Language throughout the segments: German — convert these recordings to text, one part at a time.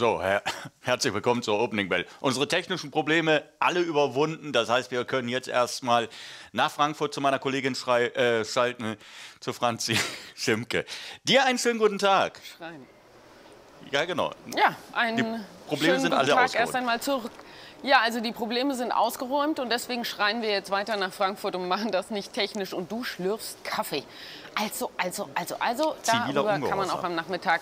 So, her herzlich willkommen zur Opening Bell. Unsere technischen Probleme alle überwunden. Das heißt, wir können jetzt erstmal nach Frankfurt zu meiner Kollegin schrei äh, schalten, zu Franzi Schimke. Dir einen schönen guten Tag. Schreien. Ja, genau. Ja, ein die Probleme sind guten alle Tag ausgeräumt. erst einmal zurück. Ja, also die Probleme sind ausgeräumt und deswegen schreien wir jetzt weiter nach Frankfurt und machen das nicht technisch. Und du schlürfst Kaffee. Also, also, also, also, Ziviler darüber kann man auch am Nachmittag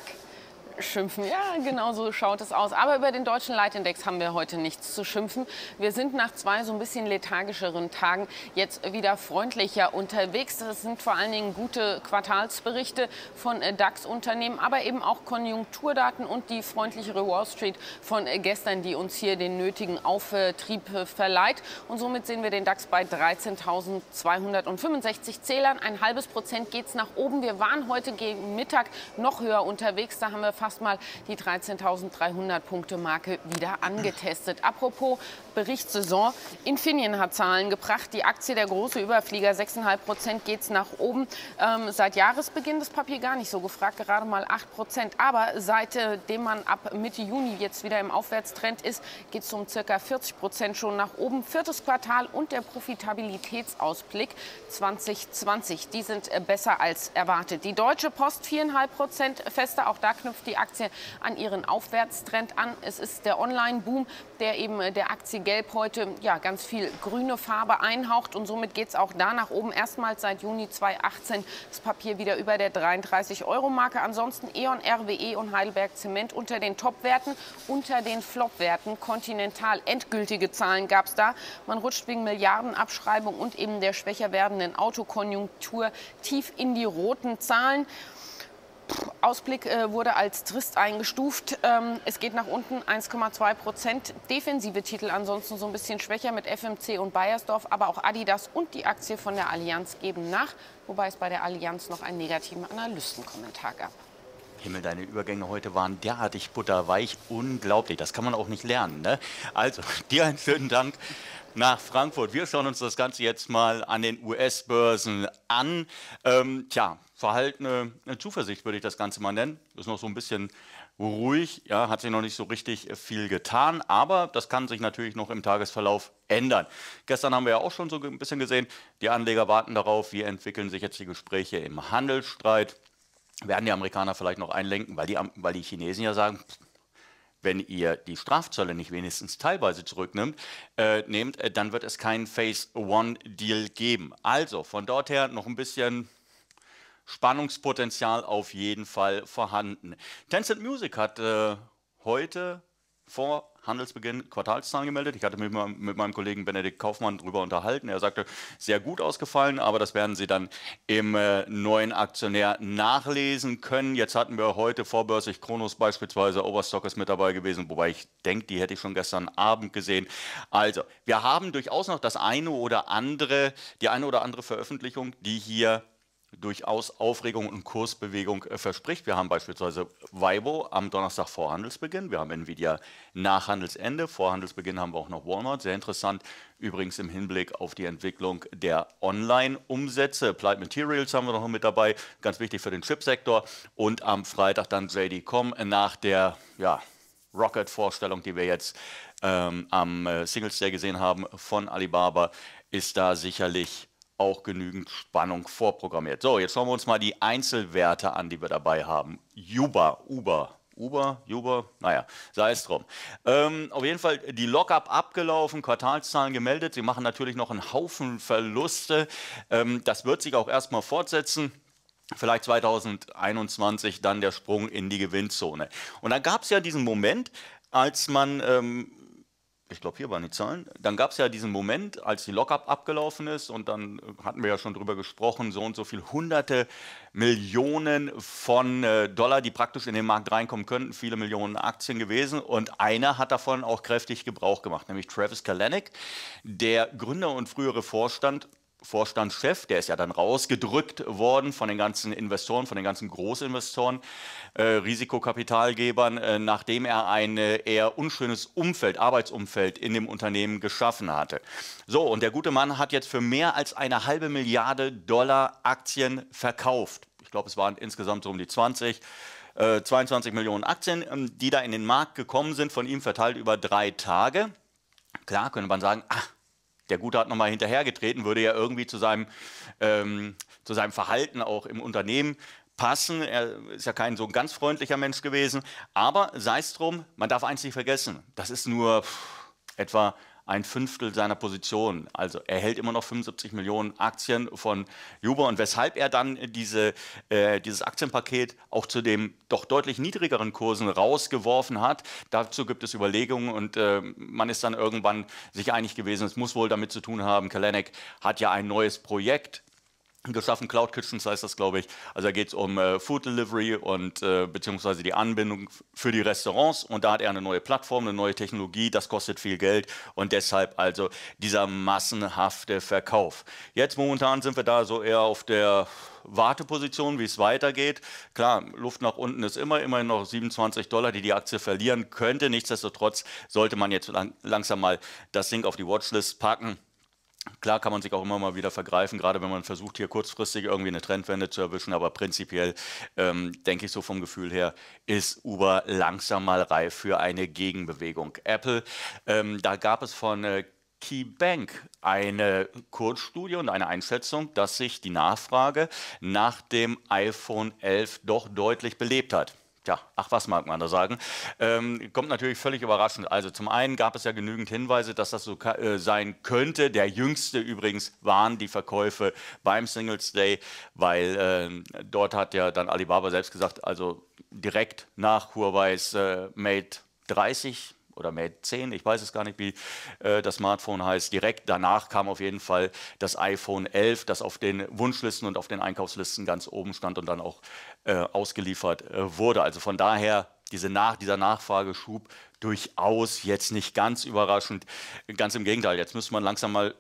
schimpfen. Ja, genau so schaut es aus. Aber über den deutschen Leitindex haben wir heute nichts zu schimpfen. Wir sind nach zwei so ein bisschen lethargischeren Tagen jetzt wieder freundlicher unterwegs. Das sind vor allen Dingen gute Quartalsberichte von äh, DAX-Unternehmen, aber eben auch Konjunkturdaten und die freundlichere Wall Street von äh, gestern, die uns hier den nötigen Auftrieb äh, verleiht. Und somit sehen wir den DAX bei 13.265 Zählern. Ein halbes Prozent geht es nach oben. Wir waren heute gegen Mittag noch höher unterwegs. Da haben wir fast fast mal die 13.300 Punkte Marke wieder angetestet. Apropos Berichtssaison. Infineon hat Zahlen gebracht. Die Aktie der große Überflieger 6,5 Prozent geht es nach oben. Ähm, seit Jahresbeginn das Papier gar nicht so gefragt, gerade mal 8 Prozent. Aber seitdem äh, man ab Mitte Juni jetzt wieder im Aufwärtstrend ist, geht es um ca. 40 Prozent schon nach oben. Viertes Quartal und der Profitabilitätsausblick 2020, die sind äh, besser als erwartet. Die Deutsche Post 4,5 Prozent fester, auch da knüpft die Aktie an ihren Aufwärtstrend an. Es ist der Online-Boom, der eben äh, der Aktie Gelb heute ja, ganz viel grüne Farbe einhaucht. Und somit geht es auch da nach oben. Erstmals seit Juni 2018 das Papier wieder über der 33-Euro-Marke. Ansonsten E.ON, RWE und Heidelberg Zement unter den Top-Werten, unter den Flop-Werten. Continental endgültige Zahlen gab es da. Man rutscht wegen Milliardenabschreibung und eben der schwächer werdenden Autokonjunktur tief in die roten Zahlen. Ausblick äh, wurde als trist eingestuft. Ähm, es geht nach unten 1,2 Prozent. Defensive Titel ansonsten so ein bisschen schwächer mit FMC und Bayersdorf, aber auch Adidas und die Aktie von der Allianz geben nach, wobei es bei der Allianz noch einen negativen Analystenkommentar gab. Himmel, deine Übergänge heute waren derartig butterweich, unglaublich. Das kann man auch nicht lernen. Ne? Also, dir einen schönen Dank nach Frankfurt. Wir schauen uns das Ganze jetzt mal an den US-Börsen an. Ähm, tja, verhaltene äh, Zuversicht würde ich das Ganze mal nennen. Ist noch so ein bisschen ruhig, ja, hat sich noch nicht so richtig äh, viel getan, aber das kann sich natürlich noch im Tagesverlauf ändern. Gestern haben wir ja auch schon so ein bisschen gesehen, die Anleger warten darauf, wie entwickeln sich jetzt die Gespräche im Handelsstreit werden die Amerikaner vielleicht noch einlenken, weil die, weil die Chinesen ja sagen, wenn ihr die Strafzölle nicht wenigstens teilweise zurücknimmt, äh, nehmt, äh, dann wird es keinen Phase One Deal geben. Also von dort her noch ein bisschen Spannungspotenzial auf jeden Fall vorhanden. Tencent Music hat äh, heute vor Handelsbeginn Quartalszahlen gemeldet. Ich hatte mich mit meinem Kollegen Benedikt Kaufmann darüber unterhalten. Er sagte, sehr gut ausgefallen, aber das werden Sie dann im äh, neuen Aktionär nachlesen können. Jetzt hatten wir heute vorbörslich Kronos beispielsweise, Overstock ist mit dabei gewesen, wobei ich denke, die hätte ich schon gestern Abend gesehen. Also, wir haben durchaus noch das eine oder andere, die eine oder andere Veröffentlichung, die hier durchaus Aufregung und Kursbewegung äh, verspricht. Wir haben beispielsweise Weibo am Donnerstag vor Handelsbeginn, wir haben Nvidia nach Handelsende, vor Handelsbeginn haben wir auch noch Walmart. Sehr interessant übrigens im Hinblick auf die Entwicklung der Online-Umsätze. Applied Materials haben wir noch mit dabei, ganz wichtig für den Chipsektor. Und am Freitag dann JD.com nach der ja, Rocket-Vorstellung, die wir jetzt ähm, am äh, Singles Day gesehen haben von Alibaba, ist da sicherlich auch genügend Spannung vorprogrammiert. So, jetzt schauen wir uns mal die Einzelwerte an, die wir dabei haben. Juba, Uber, Uber, Juba, naja, sei es drum. Ähm, auf jeden Fall die Lockup abgelaufen, Quartalszahlen gemeldet. Sie machen natürlich noch einen Haufen Verluste. Ähm, das wird sich auch erstmal fortsetzen. Vielleicht 2021 dann der Sprung in die Gewinnzone. Und dann gab es ja diesen Moment, als man ähm, ich glaube, hier waren die Zahlen. Dann gab es ja diesen Moment, als die Lockup abgelaufen ist und dann äh, hatten wir ja schon drüber gesprochen, so und so viel hunderte Millionen von äh, Dollar, die praktisch in den Markt reinkommen könnten, viele Millionen Aktien gewesen und einer hat davon auch kräftig Gebrauch gemacht, nämlich Travis Kalanick, der Gründer und frühere Vorstand Vorstandschef, der ist ja dann rausgedrückt worden von den ganzen Investoren, von den ganzen Großinvestoren, äh, Risikokapitalgebern, äh, nachdem er ein eher unschönes Umfeld, Arbeitsumfeld in dem Unternehmen geschaffen hatte. So, und der gute Mann hat jetzt für mehr als eine halbe Milliarde Dollar Aktien verkauft. Ich glaube, es waren insgesamt so um die 20. 22 äh, Millionen Aktien, ähm, die da in den Markt gekommen sind, von ihm verteilt über drei Tage. Klar könnte man sagen, ach, der Gute hat nochmal hinterhergetreten, würde ja irgendwie zu seinem, ähm, zu seinem Verhalten auch im Unternehmen passen. Er ist ja kein so ein ganz freundlicher Mensch gewesen. Aber sei es drum, man darf eins nicht vergessen, das ist nur etwa ein Fünftel seiner Position. Also er hält immer noch 75 Millionen Aktien von Uber. Und weshalb er dann diese, äh, dieses Aktienpaket auch zu den doch deutlich niedrigeren Kursen rausgeworfen hat, dazu gibt es Überlegungen. Und äh, man ist dann irgendwann sich einig gewesen, es muss wohl damit zu tun haben, Kalenek hat ja ein neues Projekt geschaffen. Cloud Kitchens heißt das, glaube ich. Also da geht es um äh, Food Delivery und äh, beziehungsweise die Anbindung für die Restaurants. Und da hat er eine neue Plattform, eine neue Technologie. Das kostet viel Geld und deshalb also dieser massenhafte Verkauf. Jetzt momentan sind wir da so eher auf der Warteposition, wie es weitergeht. Klar, Luft nach unten ist immer, immerhin noch 27 Dollar, die die Aktie verlieren könnte. Nichtsdestotrotz sollte man jetzt lang langsam mal das Ding auf die Watchlist packen Klar kann man sich auch immer mal wieder vergreifen, gerade wenn man versucht, hier kurzfristig irgendwie eine Trendwende zu erwischen. Aber prinzipiell ähm, denke ich so vom Gefühl her, ist Uber langsam mal reif für eine Gegenbewegung. Apple, ähm, da gab es von äh, KeyBank eine Kurzstudie und eine Einschätzung, dass sich die Nachfrage nach dem iPhone 11 doch deutlich belebt hat ja, ach was mag man da sagen, ähm, kommt natürlich völlig überraschend. Also zum einen gab es ja genügend Hinweise, dass das so äh, sein könnte. Der jüngste übrigens waren die Verkäufe beim Singles Day, weil äh, dort hat ja dann Alibaba selbst gesagt, also direkt nach Huawei's äh, Mate 30 oder Mate 10, ich weiß es gar nicht, wie äh, das Smartphone heißt. Direkt danach kam auf jeden Fall das iPhone 11, das auf den Wunschlisten und auf den Einkaufslisten ganz oben stand und dann auch äh, ausgeliefert äh, wurde. Also von daher diese Nach dieser Nachfrageschub durchaus jetzt nicht ganz überraschend. Ganz im Gegenteil, jetzt müsste man langsam mal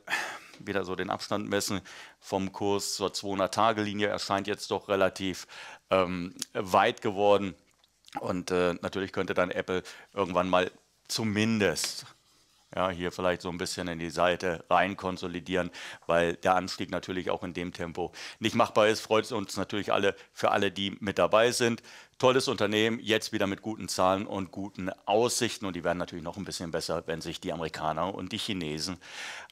wieder so den Abstand messen vom Kurs zur 200-Tage-Linie. Erscheint jetzt doch relativ ähm, weit geworden. Und äh, natürlich könnte dann Apple irgendwann mal zumindest ja, hier vielleicht so ein bisschen in die Seite rein konsolidieren, weil der Anstieg natürlich auch in dem Tempo nicht machbar ist. Freut es uns natürlich alle für alle, die mit dabei sind. Tolles Unternehmen, jetzt wieder mit guten Zahlen und guten Aussichten. Und die werden natürlich noch ein bisschen besser, wenn sich die Amerikaner und die Chinesen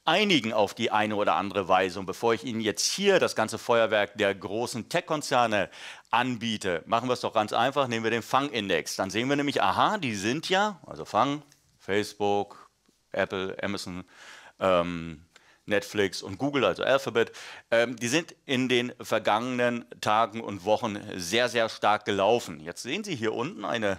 einigen auf die eine oder andere Weise. Und bevor ich Ihnen jetzt hier das ganze Feuerwerk der großen Tech-Konzerne anbiete, machen wir es doch ganz einfach. Nehmen wir den Fang-Index. Dann sehen wir nämlich, aha, die sind ja, also Fang, Facebook, Apple, Amazon, ähm, Netflix und Google, also Alphabet, ähm, die sind in den vergangenen Tagen und Wochen sehr, sehr stark gelaufen. Jetzt sehen Sie hier unten eine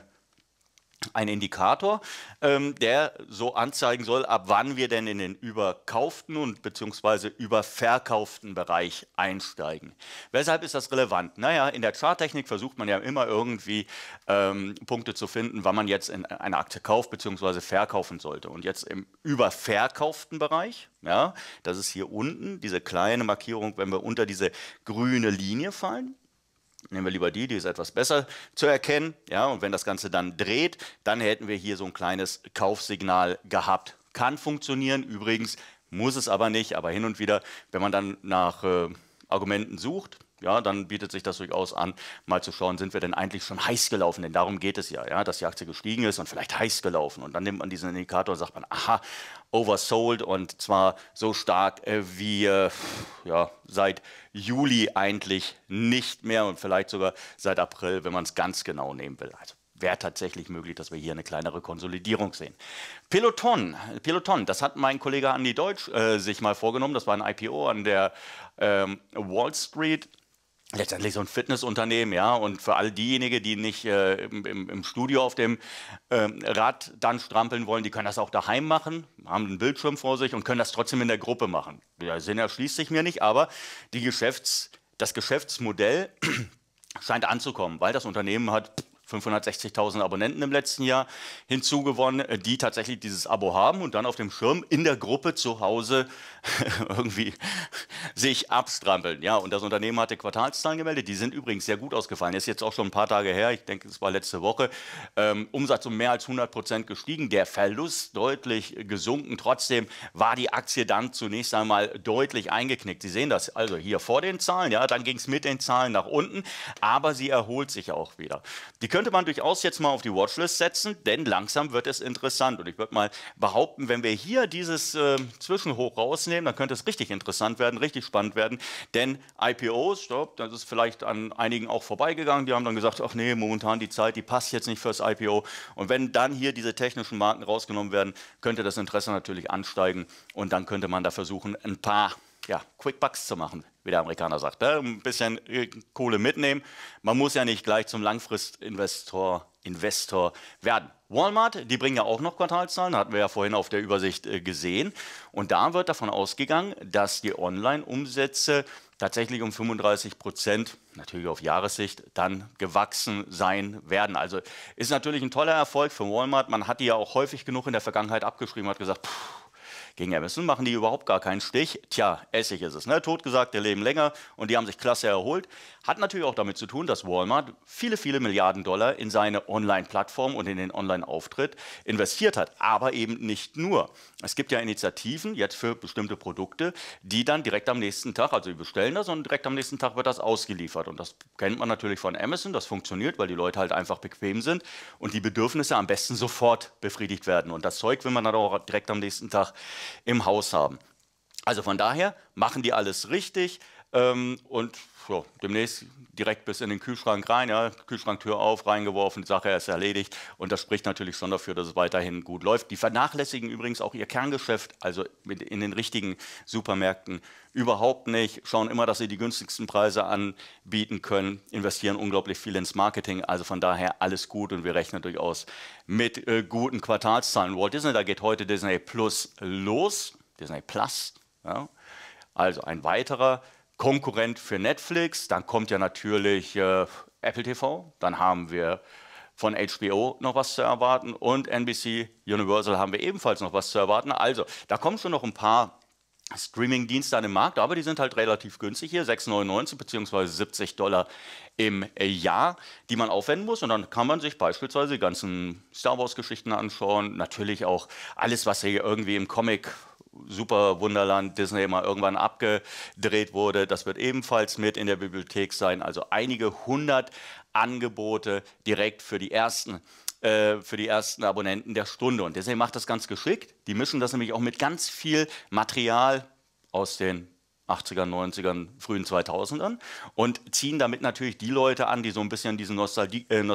ein Indikator, ähm, der so anzeigen soll, ab wann wir denn in den überkauften und beziehungsweise überverkauften Bereich einsteigen. Weshalb ist das relevant? Naja, in der Charttechnik versucht man ja immer irgendwie ähm, Punkte zu finden, wann man jetzt in eine Aktie kauft beziehungsweise verkaufen sollte. Und jetzt im überverkauften Bereich, ja, das ist hier unten diese kleine Markierung, wenn wir unter diese grüne Linie fallen, Nehmen wir lieber die, die ist etwas besser zu erkennen. Ja, und wenn das Ganze dann dreht, dann hätten wir hier so ein kleines Kaufsignal gehabt. Kann funktionieren, übrigens muss es aber nicht, aber hin und wieder, wenn man dann nach äh, Argumenten sucht, ja, dann bietet sich das durchaus an, mal zu schauen, sind wir denn eigentlich schon heiß gelaufen? Denn darum geht es ja, ja, dass die Aktie gestiegen ist und vielleicht heiß gelaufen. Und dann nimmt man diesen Indikator und sagt man, aha, oversold und zwar so stark äh, wie äh, ja, seit Juli eigentlich nicht mehr und vielleicht sogar seit April, wenn man es ganz genau nehmen will. Also wäre tatsächlich möglich, dass wir hier eine kleinere Konsolidierung sehen. Peloton, Peloton, das hat mein Kollege Andy Deutsch äh, sich mal vorgenommen. Das war ein IPO an der ähm, Wall Street letztendlich so ein Fitnessunternehmen, ja. Und für all diejenigen, die nicht äh, im, im, Studio auf dem ähm, Rad dann strampeln wollen, die können das auch daheim machen, haben einen Bildschirm vor sich und können das trotzdem in der Gruppe machen. Der Sinn erschließt sich mir nicht, aber die Geschäfts-, das Geschäftsmodell scheint anzukommen, weil das Unternehmen hat 560.000 Abonnenten im letzten Jahr hinzugewonnen, äh, die tatsächlich dieses Abo haben und dann auf dem Schirm in der Gruppe zu Hause irgendwie sich abstrampeln. Ja, und das Unternehmen hatte Quartalszahlen gemeldet, die sind übrigens sehr gut ausgefallen. Das ist jetzt auch schon ein paar Tage her, ich denke, es war letzte Woche. Ähm, Umsatz um mehr als 100 Prozent gestiegen, der Verlust deutlich gesunken. Trotzdem war die Aktie dann zunächst einmal deutlich eingeknickt. Sie sehen das also hier vor den Zahlen, ja, dann ging es mit den Zahlen nach unten, aber sie erholt sich auch wieder. Die könnte man durchaus jetzt mal auf die Watchlist setzen, denn langsam wird es interessant. Und ich würde mal behaupten, wenn wir hier dieses äh, Zwischenhoch rausnehmen, dann könnte es richtig interessant werden, richtig spannend werden. Denn IPOs, stopp, das ist vielleicht an einigen auch vorbeigegangen, die haben dann gesagt, ach nee, momentan die Zeit, die passt jetzt nicht fürs IPO. Und wenn dann hier diese technischen Marken rausgenommen werden, könnte das Interesse natürlich ansteigen und dann könnte man da versuchen, ein paar ja, Quick Bucks zu machen wie der Amerikaner sagt. Ne? Ein bisschen äh, Kohle mitnehmen. Man muss ja nicht gleich zum Langfristinvestor Investor werden. Walmart, die bringen ja auch noch Quartalzahlen, hatten wir ja vorhin auf der Übersicht äh, gesehen. Und da wird davon ausgegangen, dass die Online-Umsätze tatsächlich um 35 Prozent, natürlich auf Jahressicht, dann gewachsen sein werden. Also ist natürlich ein toller Erfolg für Walmart. Man hat die ja auch häufig genug in der Vergangenheit abgeschrieben, hat gesagt, pff, gegen Amazon machen die überhaupt gar keinen Stich. Tja, Essig ist es. Ne? Totgesagt, die leben länger und die haben sich klasse erholt. Hat natürlich auch damit zu tun, dass Walmart viele, viele Milliarden Dollar in seine Online-Plattform und in den Online-Auftritt investiert hat. Aber eben nicht nur. Es gibt ja Initiativen jetzt für bestimmte Produkte, die dann direkt am nächsten Tag, also die bestellen das und direkt am nächsten Tag wird das ausgeliefert. Und das kennt man natürlich von Amazon. Das funktioniert, weil die Leute halt einfach bequem sind und die Bedürfnisse am besten sofort befriedigt werden. Und das Zeug will man dann auch direkt am nächsten Tag im Haus haben. Also von daher machen die alles richtig, ähm, und ja, demnächst direkt bis in den Kühlschrank rein, ja, Kühlschranktür auf, reingeworfen, die Sache ist erledigt. Und das spricht natürlich schon dafür, dass es weiterhin gut läuft. Die vernachlässigen übrigens auch ihr Kerngeschäft, also in den richtigen Supermärkten überhaupt nicht, schauen immer, dass sie die günstigsten Preise anbieten können, investieren unglaublich viel ins Marketing. Also von daher alles gut und wir rechnen durchaus mit äh, guten Quartalszahlen. Walt Disney, da geht heute Disney Plus los, Disney Plus. Ja. Also ein weiterer Konkurrent für Netflix, dann kommt ja natürlich äh, Apple TV, dann haben wir von HBO noch was zu erwarten und NBC Universal haben wir ebenfalls noch was zu erwarten. Also, da kommen schon noch ein paar Streaming-Dienste an den Markt, aber die sind halt relativ günstig hier, 6,99 bzw. 70 Dollar im Jahr, die man aufwenden muss. Und dann kann man sich beispielsweise die ganzen Star Wars-Geschichten anschauen, natürlich auch alles, was hier irgendwie im Comic Super Wunderland Disney mal irgendwann abgedreht wurde. Das wird ebenfalls mit in der Bibliothek sein. Also einige hundert Angebote direkt für die ersten äh, für die ersten Abonnenten der Stunde. Und Disney macht das ganz geschickt. Die mischen das nämlich auch mit ganz viel Material aus den 80ern, 90ern, frühen 2000ern und ziehen damit natürlich die Leute an, die so ein bisschen diesen äh, Nostalgie-Gedanken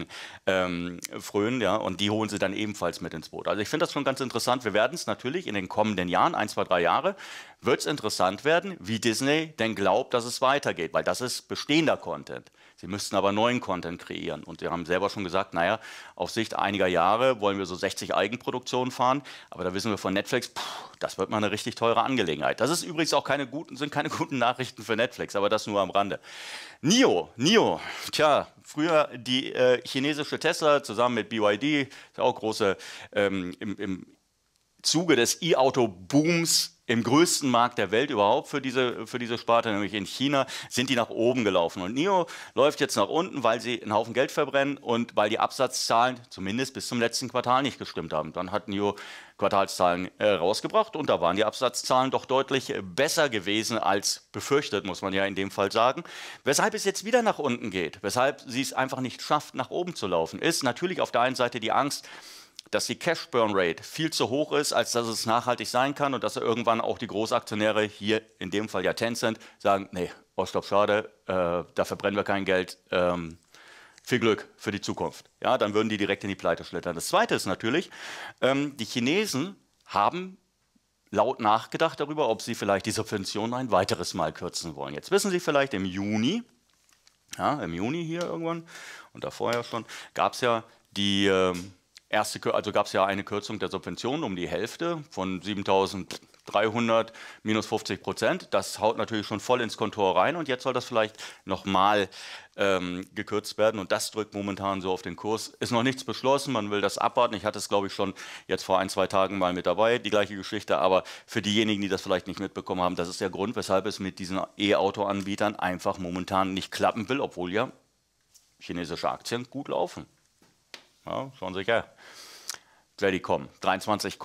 Nostalgie ähm, frönen, ja, und die holen sie dann ebenfalls mit ins Boot. Also ich finde das schon ganz interessant. Wir werden es natürlich in den kommenden Jahren, ein, zwei, drei Jahre, wird es interessant werden, wie Disney denn glaubt, dass es weitergeht, weil das ist bestehender Content. Sie müssten aber neuen Content kreieren. Und wir haben selber schon gesagt, naja, auf Sicht einiger Jahre wollen wir so 60 Eigenproduktionen fahren. Aber da wissen wir von Netflix, puh, das wird mal eine richtig teure Angelegenheit. Das ist übrigens auch keine guten, sind keine guten Nachrichten für Netflix, aber das nur am Rande. NIO, NIO, tja, früher die äh, chinesische Tesla zusammen mit BYD, ist auch große ähm, im, im Zuge des E-Auto-Booms im größten Markt der Welt überhaupt für diese, für diese Sparte, nämlich in China, sind die nach oben gelaufen. Und NIO läuft jetzt nach unten, weil sie einen Haufen Geld verbrennen und weil die Absatzzahlen zumindest bis zum letzten Quartal nicht gestimmt haben. Dann hat NIO Quartalszahlen äh, rausgebracht und da waren die Absatzzahlen doch deutlich äh, besser gewesen als befürchtet, muss man ja in dem Fall sagen. Weshalb es jetzt wieder nach unten geht, weshalb sie es einfach nicht schafft, nach oben zu laufen, ist natürlich auf der einen Seite die Angst, dass die Cash Burn Rate viel zu hoch ist, als dass es nachhaltig sein kann und dass irgendwann auch die Großaktionäre, hier in dem Fall ja Tencent, sagen, nee, Ostlob, oh, schade, äh, da verbrennen wir kein Geld, ähm, viel Glück für die Zukunft. Ja, dann würden die direkt in die Pleite schlittern. Das Zweite ist natürlich, ähm, die Chinesen haben laut nachgedacht darüber, ob sie vielleicht die Subvention ein weiteres Mal kürzen wollen. Jetzt wissen Sie vielleicht, im Juni, ja, im Juni hier irgendwann und davor ja schon, gab es ja die... Ähm, erste, also gab es ja eine Kürzung der Subventionen um die Hälfte von 7.300 minus 50 Prozent. Das haut natürlich schon voll ins Kontor rein und jetzt soll das vielleicht nochmal ähm, gekürzt werden und das drückt momentan so auf den Kurs. Ist noch nichts beschlossen, man will das abwarten. Ich hatte es, glaube ich, schon jetzt vor ein, zwei Tagen mal mit dabei, die gleiche Geschichte, aber für diejenigen, die das vielleicht nicht mitbekommen haben, das ist der Grund, weshalb es mit diesen E-Auto-Anbietern einfach momentan nicht klappen will, obwohl ja chinesische Aktien gut laufen. Ja, schauen Sie sich her. Gladicom, 23,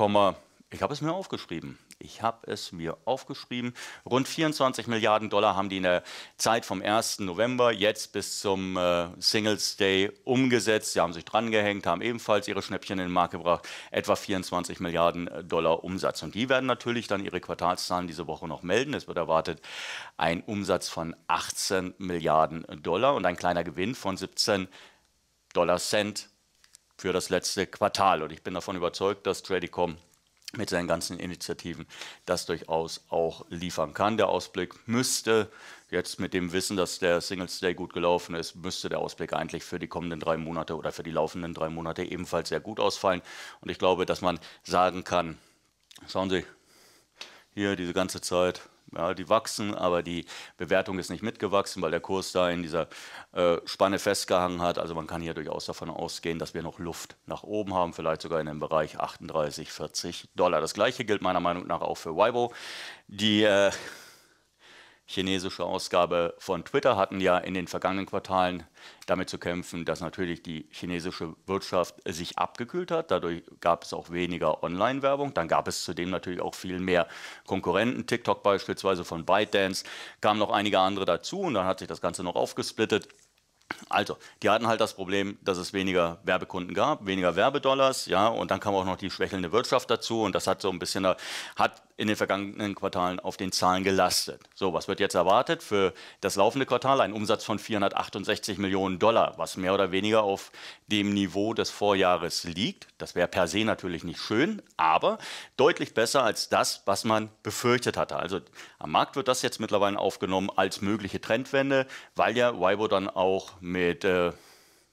ich habe es mir aufgeschrieben. Ich habe es mir aufgeschrieben. Rund 24 Milliarden Dollar haben die in der Zeit vom 1. November jetzt bis zum äh, Singles Day umgesetzt. Sie haben sich drangehängt, haben ebenfalls ihre Schnäppchen in den Markt gebracht. Etwa 24 Milliarden äh, Dollar Umsatz. Und die werden natürlich dann ihre Quartalszahlen diese Woche noch melden. Es wird erwartet ein Umsatz von 18 Milliarden Dollar und ein kleiner Gewinn von 17 Dollar Cent für das letzte Quartal. Und ich bin davon überzeugt, dass Tradicom mit seinen ganzen Initiativen das durchaus auch liefern kann. Der Ausblick müsste jetzt mit dem Wissen, dass der Singles Day gut gelaufen ist, müsste der Ausblick eigentlich für die kommenden drei Monate oder für die laufenden drei Monate ebenfalls sehr gut ausfallen. Und ich glaube, dass man sagen kann, schauen Sie, hier diese ganze Zeit ja, die wachsen, aber die Bewertung ist nicht mitgewachsen, weil der Kurs da in dieser äh, Spanne festgehangen hat. Also man kann hier durchaus davon ausgehen, dass wir noch Luft nach oben haben, vielleicht sogar in dem Bereich 38, 40 Dollar. Das gleiche gilt meiner Meinung nach auch für Weibo. Die äh, chinesische Ausgabe von Twitter hatten ja in den vergangenen Quartalen damit zu kämpfen, dass natürlich die chinesische Wirtschaft sich abgekühlt hat. Dadurch gab es auch weniger Online-Werbung. Dann gab es zudem natürlich auch viel mehr Konkurrenten. TikTok beispielsweise von ByteDance kamen noch einige andere dazu und dann hat sich das Ganze noch aufgesplittet. Also, die hatten halt das Problem, dass es weniger Werbekunden gab, weniger Werbedollars, ja, und dann kam auch noch die schwächelnde Wirtschaft dazu und das hat so ein bisschen, hat in den vergangenen Quartalen auf den Zahlen gelastet. So, was wird jetzt erwartet? Für das laufende Quartal ein Umsatz von 468 Millionen Dollar, was mehr oder weniger auf dem Niveau des Vorjahres liegt. Das wäre per se natürlich nicht schön, aber deutlich besser als das, was man befürchtet hatte. Also am Markt wird das jetzt mittlerweile aufgenommen als mögliche Trendwende, weil ja Weibo dann auch mit äh,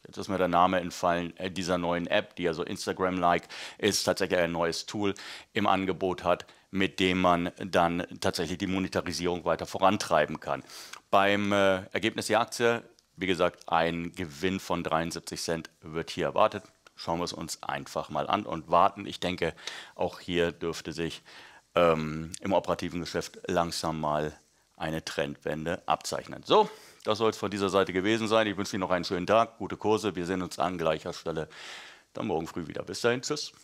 jetzt ist mir der Name entfallen, äh, dieser neuen App, die ja so Instagram-like ist, tatsächlich ein neues Tool im Angebot hat, mit dem man dann tatsächlich die Monetarisierung weiter vorantreiben kann. Beim äh, Ergebnis der Aktie, wie gesagt, ein Gewinn von 73 Cent wird hier erwartet. Schauen wir es uns einfach mal an und warten. Ich denke, auch hier dürfte sich ähm, im operativen Geschäft langsam mal eine Trendwende abzeichnen. So, das soll es von dieser Seite gewesen sein. Ich wünsche Ihnen noch einen schönen Tag, gute Kurse. Wir sehen uns an gleicher Stelle dann morgen früh wieder. Bis dahin, tschüss.